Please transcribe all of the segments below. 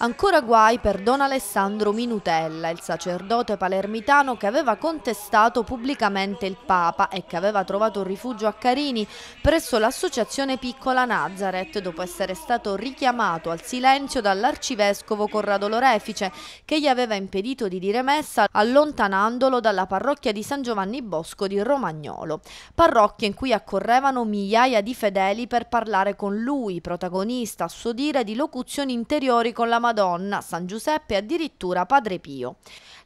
Ancora guai per Don Alessandro Minutella, il sacerdote palermitano che aveva contestato pubblicamente il Papa e che aveva trovato rifugio a Carini presso l'associazione Piccola Nazareth dopo essere stato richiamato al silenzio dall'arcivescovo Corrado Lorefice che gli aveva impedito di dire messa allontanandolo dalla parrocchia di San Giovanni Bosco di Romagnolo. Parrocchia in cui accorrevano migliaia di fedeli per parlare con lui, protagonista a suo dire di locuzioni interiori con la Madonna, San Giuseppe e addirittura Padre Pio.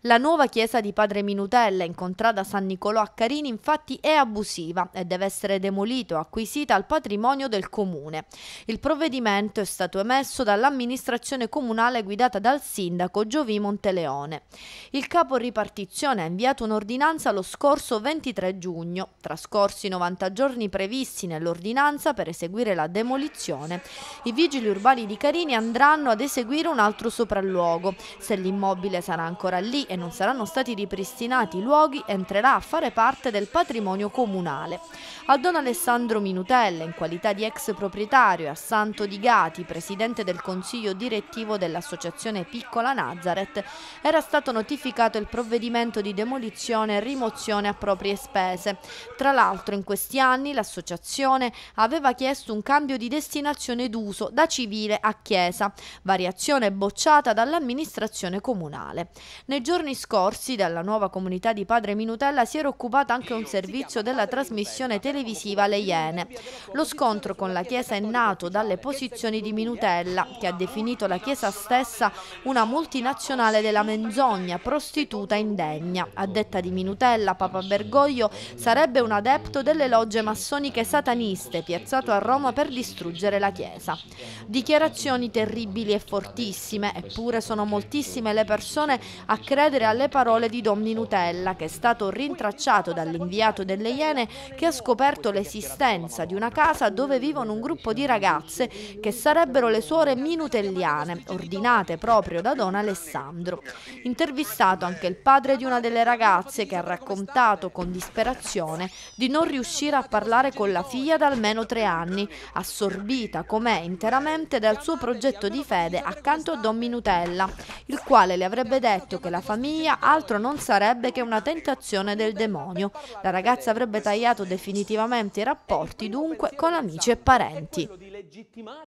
La nuova chiesa di Padre Minutella, incontrata San Nicolò a Carini, infatti è abusiva e deve essere demolita o acquisita al patrimonio del comune. Il provvedimento è stato emesso dall'amministrazione comunale guidata dal sindaco Giovi Monteleone. Il capo ripartizione ha inviato un'ordinanza lo scorso 23 giugno, trascorsi i 90 giorni previsti nell'ordinanza per eseguire la demolizione. I vigili urbani di Carini andranno ad eseguire un altro sopralluogo. Se l'immobile sarà ancora lì e non saranno stati ripristinati i luoghi, entrerà a fare parte del patrimonio comunale. A Don Alessandro Minutella, in qualità di ex proprietario, e a Santo Di Gati, presidente del consiglio direttivo dell'associazione Piccola Nazareth, era stato notificato il provvedimento di demolizione e rimozione a proprie spese. Tra l'altro in questi anni l'associazione aveva chiesto un cambio di destinazione d'uso da civile a chiesa, variazione soluzione bocciata dall'amministrazione comunale. Nei giorni scorsi dalla nuova comunità di Padre Minutella si era occupata anche un servizio della trasmissione televisiva Le Iene. Lo scontro con la Chiesa è nato dalle posizioni di Minutella, che ha definito la Chiesa stessa una multinazionale della menzogna, prostituta indegna. A detta di Minutella, Papa Bergoglio sarebbe un adepto delle logge massoniche sataniste piazzato a Roma per distruggere la Chiesa. Dichiarazioni terribili e fortissime pochissime, eppure sono moltissime le persone a credere alle parole di Don Minutella, che è stato rintracciato dall'inviato delle Iene che ha scoperto l'esistenza di una casa dove vivono un gruppo di ragazze che sarebbero le suore minutelliane, ordinate proprio da Don Alessandro. Intervistato anche il padre di una delle ragazze che ha raccontato con disperazione di non riuscire a parlare con la figlia da almeno tre anni, assorbita com'è interamente dal suo progetto di fede accanto soltanto Don Minutella, il quale le avrebbe detto che la famiglia altro non sarebbe che una tentazione del demonio. La ragazza avrebbe tagliato definitivamente i rapporti dunque con amici e parenti.